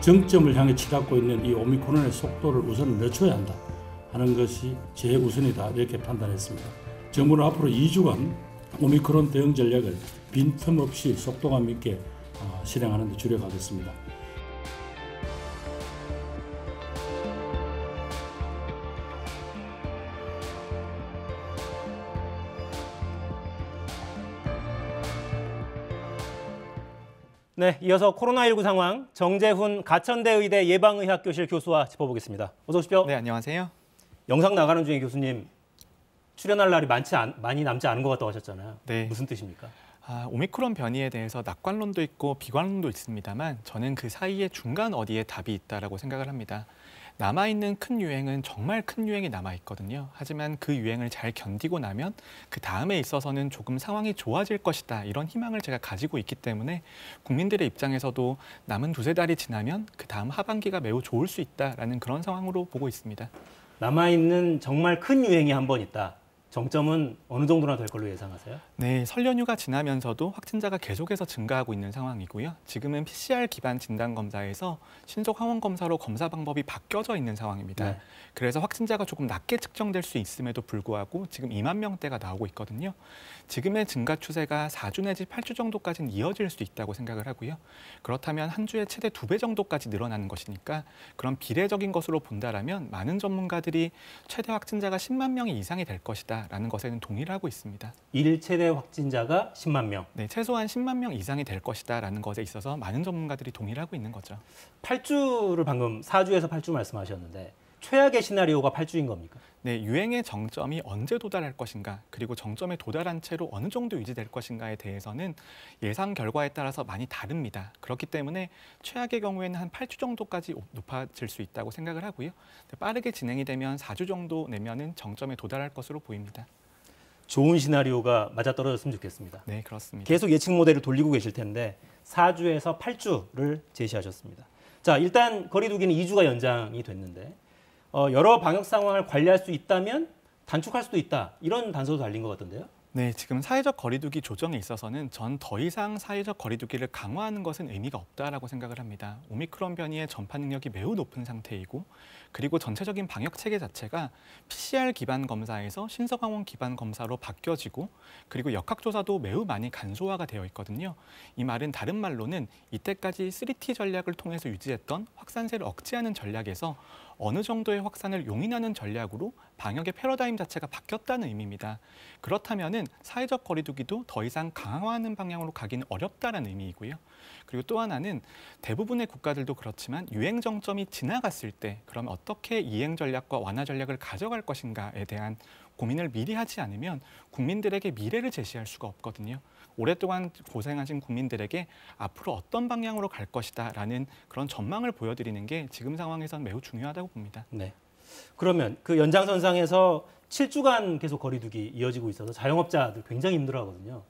정점을 향해 치닫고 있는 이 오미크론의 속도를 우선 늦춰야 한다 하는 것이 제 우선이다 이렇게 판단했습니다. 정부는 앞으로 2주간 오미크론 대응 전략을 빈틈없이 속도감 있게 어, 실행하는 데 주력하겠습니다. 네, 이어서 코로나19 상황 정재훈 가천대 의대 예방의학교실 교수와 짚어보겠습니다. 어서 오십시오. 네, 안녕하세요. 영상 나가는 중에 교수님 출연할 날이 많지 않, 많이 남지 않은 것 같다고 하셨잖아요. 네. 무슨 뜻입니까? 아, 오미크론 변이에 대해서 낙관론도 있고 비관론도 있습니다만 저는 그 사이에 중간 어디에 답이 있다라고 생각을 합니다. 남아있는 큰 유행은 정말 큰 유행이 남아있거든요. 하지만 그 유행을 잘 견디고 나면 그 다음에 있어서는 조금 상황이 좋아질 것이다. 이런 희망을 제가 가지고 있기 때문에 국민들의 입장에서도 남은 두세 달이 지나면 그 다음 하반기가 매우 좋을 수 있다라는 그런 상황으로 보고 있습니다. 남아있는 정말 큰 유행이 한 번 있다. 정점은 어느 정도나 될 걸로 예상하세요? 네, 설 연휴가 지나면서도 확진자가 계속해서 증가하고 있는 상황이고요. 지금은 PCR 기반 진단 검사에서 신속 항원 검사로 검사 방법이 바뀌어져 있는 상황입니다. 네. 그래서 확진자가 조금 낮게 측정될 수 있음에도 불구하고 지금 2만 명대가 나오고 있거든요. 지금의 증가 추세가 4주 내지 8주 정도까지는 이어질 수 있다고 생각을 하고요. 그렇다면 한 주에 최대 2배 정도까지 늘어나는 것이니까 그런 비례적인 것으로 본다라면 많은 전문가들이 최대 확진자가 10만 명이 이상이 될 것이다. 있다라는 것에는 동의를 하고 있습니다. 일 최대 확진자가 10만 명. 네, 최소한 10만 명 이상이 될 것이다라는 것에 있어서 많은 전문가들이 동의를 하고 있는 거죠. 8주를 방금 4주에서 8주 말씀하셨는데 최악의 시나리오가 8주인 겁니까? 네, 유행의 정점이 언제 도달할 것인가, 그리고 정점에 도달한 채로 어느 정도 유지될 것인가에 대해서는 예상 결과에 따라서 많이 다릅니다. 그렇기 때문에 최악의 경우에는 한 8주 정도까지 높아질 수 있다고 생각을 하고요. 네, 빠르게 진행이 되면 4주 정도 내면은 정점에 도달할 것으로 보입니다. 좋은 시나리오가 맞아떨어졌으면 좋겠습니다. 네, 그렇습니다. 계속 예측 모델을 돌리고 계실 텐데 4주에서 8주를 제시하셨습니다. 자, 일단 거리두기는 2주가 연장이 됐는데 어, 여러 방역 상황을 관리할 수 있다면 단축할 수도 있다. 이런 단서도 달린 것 같던데요. 네, 지금 사회적 거리두기 조정에 있어서는 전 더 이상 사회적 거리두기를 강화하는 것은 의미가 없다라고 생각을 합니다. 오미크론 변이의 전파 능력이 매우 높은 상태이고 그리고 전체적인 방역 체계 자체가 PCR 기반 검사에서 신속항원 기반 검사로 바뀌어지고 그리고 역학조사도 매우 많이 간소화가 되어 있거든요. 이 말은 다른 말로는 이때까지 3T 전략을 통해서 유지했던 확산세를 억제하는 전략에서 어느 정도의 확산을 용인하는 전략으로 방역의 패러다임 자체가 바뀌었다는 의미입니다. 그렇다면은 사회적 거리두기도 더 이상 강화하는 방향으로 가긴 어렵다는 의미이고요. 그리고 또 하나는 대부분의 국가들도 그렇지만 유행 정점이 지나갔을 때 그럼 어떻게 이행 전략과 완화 전략을 가져갈 것인가에 대한 고민을 미리 하지 않으면 국민들에게 미래를 제시할 수가 없거든요. 오랫동안 고생하신 국민들에게 앞으로 어떤 방향으로 갈 것이다라는 그런 전망을 보여드리는 게 지금 상황에선 매우 중요하다고 봅니다. 네. 그러면 그 연장선상에서 7주간 계속 거리두기 이어지고 있어서 자영업자들 굉장히 힘들어하거든요.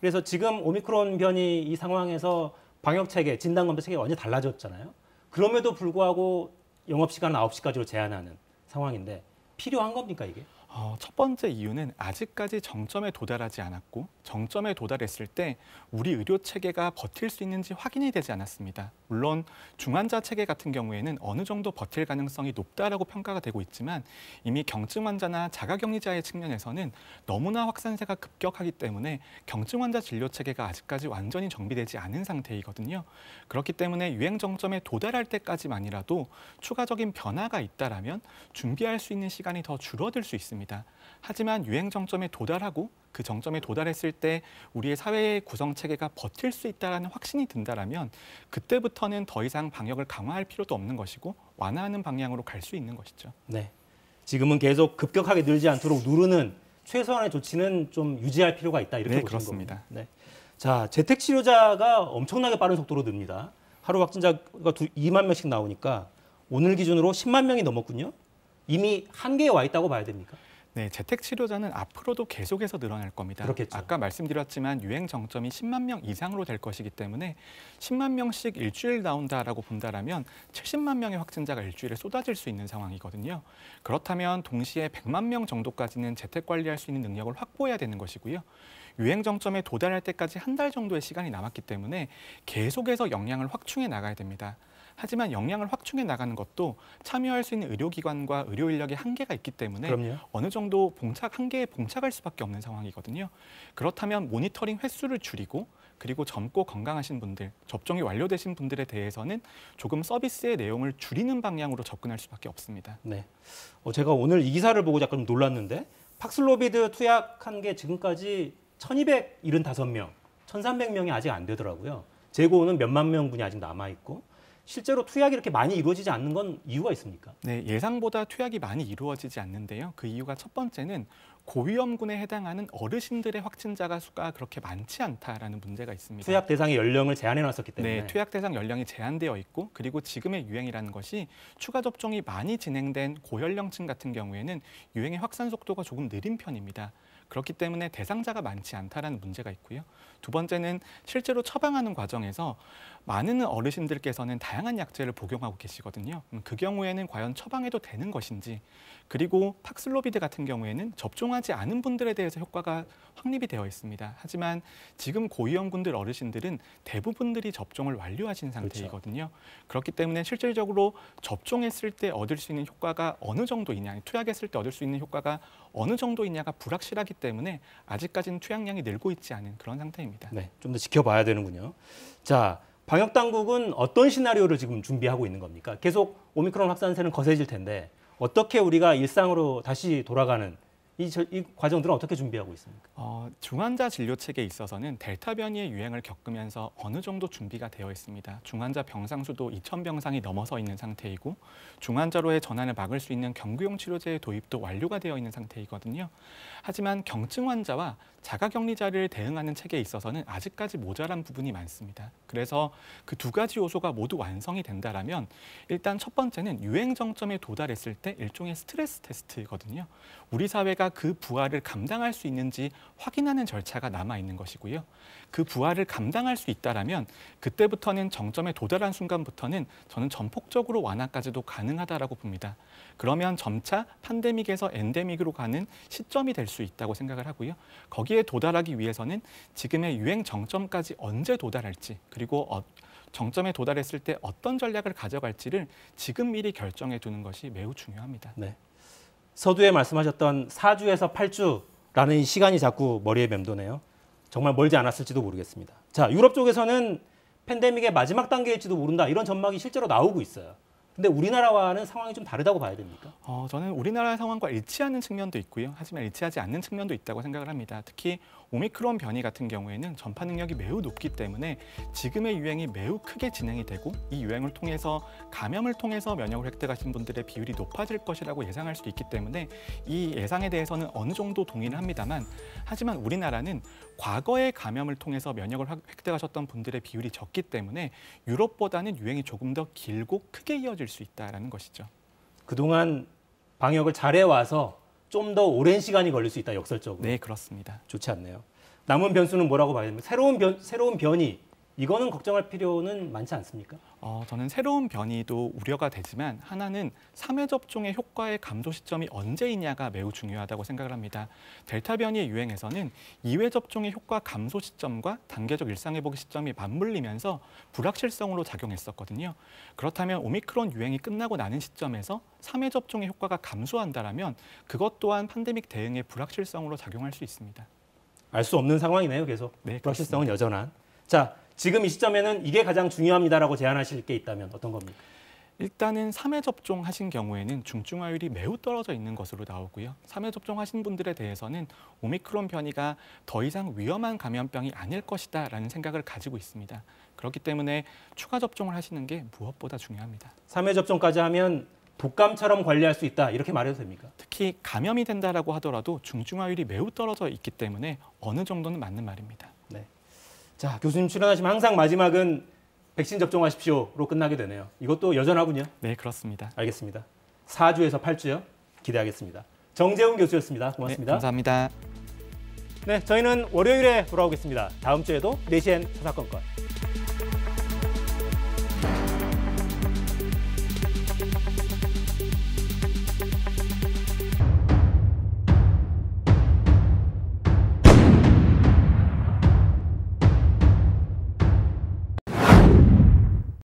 그래서 지금 오미크론 변이 이 상황에서 방역 체계, 진단 검사 체계가 완전히 달라졌잖아요. 그럼에도 불구하고 영업 시간은 9시까지로 제한하는 상황인데 필요한 겁니까 이게? 어, 첫 번째 이유는 아직까지 정점에 도달하지 않았고 정점에 도달했을 때 우리 의료 체계가 버틸 수 있는지 확인이 되지 않았습니다. 물론 중환자 체계 같은 경우에는 어느 정도 버틸 가능성이 높다라고 평가가 되고 있지만 이미 경증 환자나 자가격리자의 측면에서는 너무나 확산세가 급격하기 때문에 경증 환자 진료 체계가 아직까지 완전히 정비되지 않은 상태이거든요. 그렇기 때문에 유행 정점에 도달할 때까지만이라도 추가적인 변화가 있다라면 준비할 수 있는 시간이 더 줄어들 수 있습니다. 겁니다. 하지만 유행 정점에 도달하고 그 정점에 도달했을 때 우리의 사회의 구성 체계가 버틸 수 있다라는 확신이 든다라면 그때부터는 더 이상 방역을 강화할 필요도 없는 것이고 완화하는 방향으로 갈 수 있는 것이죠. 네. 지금은 계속 급격하게 늘지 않도록 누르는 최소한의 조치는 좀 유지할 필요가 있다 이렇게 네, 보시는 그렇습니다. 겁니다. 네. 자, 재택 치료자가 엄청나게 빠른 속도로 늡니다. 하루 확진자가 2만 명씩 나오니까 오늘 기준으로 10만 명이 넘었군요. 이미 한계에 와 있다고 봐야 됩니까? 네, 재택 치료자는 앞으로도 계속해서 늘어날 겁니다. 그렇겠죠. 아까 말씀드렸지만 유행 정점이 10만 명 이상으로 될 것이기 때문에 10만 명씩 일주일 나온다라고 본다라면 70만 명의 확진자가 일주일에 쏟아질 수 있는 상황이거든요. 그렇다면 동시에 100만 명 정도까지는 재택 관리할 수 있는 능력을 확보해야 되는 것이고요. 유행 정점에 도달할 때까지 한 달 정도의 시간이 남았기 때문에 계속해서 역량을 확충해 나가야 됩니다. 하지만 역량을 확충해 나가는 것도 참여할 수 있는 의료기관과 의료 인력의 한계가 있기 때문에 그럼요. 어느 정도 봉착 한계에 봉착할 수밖에 없는 상황이거든요. 그렇다면 모니터링 횟수를 줄이고 그리고 젊고 건강하신 분들, 접종이 완료되신 분들에 대해서는 조금 서비스의 내용을 줄이는 방향으로 접근할 수밖에 없습니다. 네. 어, 제가 오늘 이 기사를 보고 약간 놀랐는데 팍슬로비드 투약한 게 지금까지 1275명, 1300명이 아직 안 되더라고요. 재고는 몇만 명분이 아직 남아 있고 실제로 투약이 이렇게 많이 이루어지지 않는 건 이유가 있습니까? 네, 예상보다 투약이 많이 이루어지지 않는데요. 그 이유가 첫 번째는 고위험군에 해당하는 어르신들의 확진자가 수가 그렇게 많지 않다라는 문제가 있습니다. 투약 대상의 연령을 제한해 놨었기 때문에. 네, 투약 대상 연령이 제한되어 있고 그리고 지금의 유행이라는 것이 추가 접종이 많이 진행된 고연령층 같은 경우에는 유행의 확산 속도가 조금 느린 편입니다. 그렇기 때문에 대상자가 많지 않다라는 문제가 있고요. 두 번째는 실제로 처방하는 과정에서 많은 어르신들께서는 다양한 약제를 복용하고 계시거든요. 음, 그 경우에는 과연 처방해도 되는 것인지 그리고 팍슬로비드 같은 경우에는 접종하지 않은 분들에 대해서 효과가 확립이 되어 있습니다. 하지만 지금 고위험군들 어르신들은 대부분들이 접종을 완료하신 그렇죠. 상태이거든요. 그렇죠. 그렇기 때문에 실질적으로 접종했을 때 얻을 수 있는 효과가 어느 정도이냐, 투약했을 때 얻을 수 있는 효과가 어느 정도이냐가 불확실하기 때문에 아직까지는 투약량이 늘고 있지 않은 그런 상태입니다. 네, 좀 더 지켜봐야 되는군요. 자, 방역 당국은 어떤 시나리오를 지금 준비하고 있는 겁니까? 계속 오미크론 확산세는 거세질 텐데 어떻게 우리가 일상으로 다시 돌아가는 이, 저, 이 과정들은 어떻게 준비하고 있습니까? 어, 중환자 진료 체계에 있어서는 델타 변이의 유행을 겪으면서 어느 정도 준비가 되어 있습니다. 중환자 병상 수도 2천병상이 넘어서 있는 상태이고 중환자로의 전환을 막을 수 있는 경구용 치료제의 도입도 완료가 되어 있는 상태이거든요. 하지만 경증 환자와 자가격리자를 대응하는 체계에 있어서는 아직까지 모자란 부분이 많습니다. 그래서 그 두 가지 요소가 모두 완성이 된다면 일단 첫 번째는 유행 정점에 도달했을 때 일종의 스트레스 테스트거든요. 우리 사회가 피해가그 부하를 감당할 수 있는지 확인하는 절차가 남아 있는 것이고요. 그 부하를 감당할 수 있다라면 그때부터는 정점에 도달한 순간부터는 저는 전폭적으로 완화까지도 가능하다라고 봅니다. 그러면 점차 판데믹에서 엔데믹으로 가는 시점이 될 수 있다고 생각을 하고요. 거기에 도달하기 위해서는 지금의 유행 정점까지 언제 도달할지 그리고 어, 정점에 도달했을 때 어떤 전략을 가져갈지를 지금 미리 결정해 두는 것이 매우 중요합니다. 네. 서두에 말씀하셨던 4주에서 8주라는 시간이 자꾸 머리에 맴도네요. 정말 멀지 않았을지도 모르겠습니다. 자, 유럽 쪽에서는 팬데믹의 마지막 단계일지도 모른다 이런 전망이 실제로 나오고 있어요. 근데 우리나라와는 상황이 좀 다르다고 봐야 됩니까? 어, 저는 우리나라의 상황과 일치하는 측면도 있고요. 하지만 일치하지 않는 측면도 있다고 생각을 합니다. 특히 오미크론 변이 같은 경우에는 전파 능력이 매우 높기 때문에 지금의 유행이 매우 크게 진행이 되고 이 유행을 통해서 감염을 통해서 면역을 획득하신 분들의 비율이 높아질 것이라고 예상할 수 있기 때문에 이 예상에 대해서는 어느 정도 동의를 합니다만 하지만 우리나라는 과거에 감염을 통해서 면역을 획득하셨던 분들의 비율이 적기 때문에 유럽보다는 유행이 조금 더 길고 크게 이어질 수 있다는 것이죠. 그동안 방역을 잘해와서 좀더 오랜 시간이 걸릴 수 있다 역설적으로. 네, 그렇습니다. 좋지 않네요. 남은 변수는 뭐라고 봐야 됩니까? 새로운 변 새로운 변이 이거는 걱정할 필요는 많지 않습니까? 어, 저는 새로운 변이도 우려가 되지만 하나는 3회 접종의 효과의 감소 시점이 언제이냐가 매우 중요하다고 생각을 합니다. 델타 변이의 유행에서는 2회 접종의 효과 감소 시점과 단계적 일상회복 시점이 맞물리면서 불확실성으로 작용했었거든요. 그렇다면 오미크론 유행이 끝나고 나는 시점에서 3회 접종의 효과가 감소한다면 그것 또한 팬데믹 대응의 불확실성으로 작용할 수 있습니다. 알 수 없는 상황이네요, 계속. 네, 불확실성은 여전한. 자, 지금 이 시점에는 이게 가장 중요합니다라고 제안하실 게 있다면 어떤 겁니까? 일단은 3회 접종하신 경우에는 중증화율이 매우 떨어져 있는 것으로 나오고요. 3회 접종하신 분들에 대해서는 오미크론 변이가 더 이상 위험한 감염병이 아닐 것이다 라는 생각을 가지고 있습니다. 그렇기 때문에 추가 접종을 하시는 게 무엇보다 중요합니다. 3회 접종까지 하면 독감처럼 관리할 수 있다 이렇게 말해도 됩니까? 특히 감염이 된다라고 하더라도 중증화율이 매우 떨어져 있기 때문에 어느 정도는 맞는 말입니다. 네. 자, 교수님 출연하시면 항상 마지막은 백신 접종하십시오로 끝나게 되네요. 이것도 여전하군요. 네, 그렇습니다. 알겠습니다. 4주에서 8주요. 기대하겠습니다. 정재훈 교수였습니다. 고맙습니다. 네, 감사합니다. 네, 저희는 월요일에 돌아오겠습니다. 다음 주에도 4시엔 사사건건.